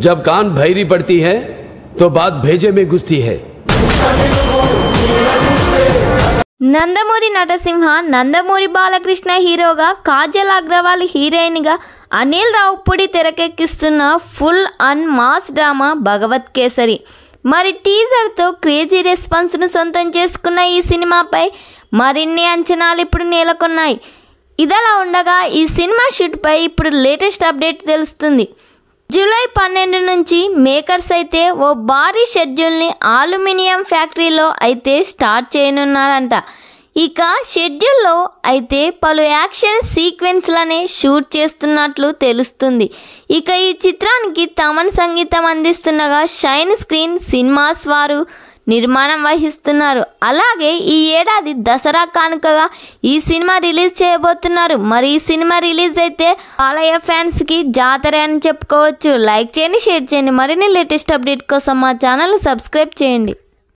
जब कान भैरी पड़ती है तो बात भेजे में घुसती है నందమూరి నటసింహ నందమూరి బాలకృష్ణ హీరోగా కాజల్ అగ్రవాల్ హీరోయిన్గా అనిల్ రావుపూడి తెరకెక్కిస్తున్న full and mass drama Bhagavanth Kesari మరి టీజర్తో క్రేజీ రెస్పాన్స్ను సొంతం చేసుకున్న ఈ సినిమాపై మరిన్ని అంచనాలు ఇప్పుడు నెలకొన్నాయి ఇదలా ఉండగా ఈ సినిమా షూట్పై ఇప్పుడు లేటెస్ట్ అప్డేట్ తెలుస్తుంది జూలై పన్నెండు నుంచి మేకర్స్ అయితే ఓ భారీ షెడ్యూల్ని అల్యూమినియం ఫ్యాక్టరీలో అయితే స్టార్ట్ చేయనున్నారంట ఇక షెడ్యూల్లో అయితే పలు యాక్షన్ సీక్వెన్స్లనే షూట్ చేస్తున్నట్లు తెలుస్తుంది ఇక ఈ చిత్రానికి తమన్ సంగీతం అందిస్తుండగా షైన్ స్క్రీన్ సినిమాస్ వారు నిర్మాణం వహిస్తున్నారు అలాగే ఈ ఏడాది దసరా కానుకగా ఈ సినిమా రిలీజ్ చేయబోతున్నారు మరి ఈ సినిమా రిలీజ్ అయితే ఆలయ ఫ్యాన్స్కి జాతర అని చెప్పుకోవచ్చు లైక్ చేయండి షేర్ చేయండి మరిన్ని లేటెస్ట్ అప్డేట్ కోసం మా ఛానల్ సబ్స్క్రైబ్ చేయండి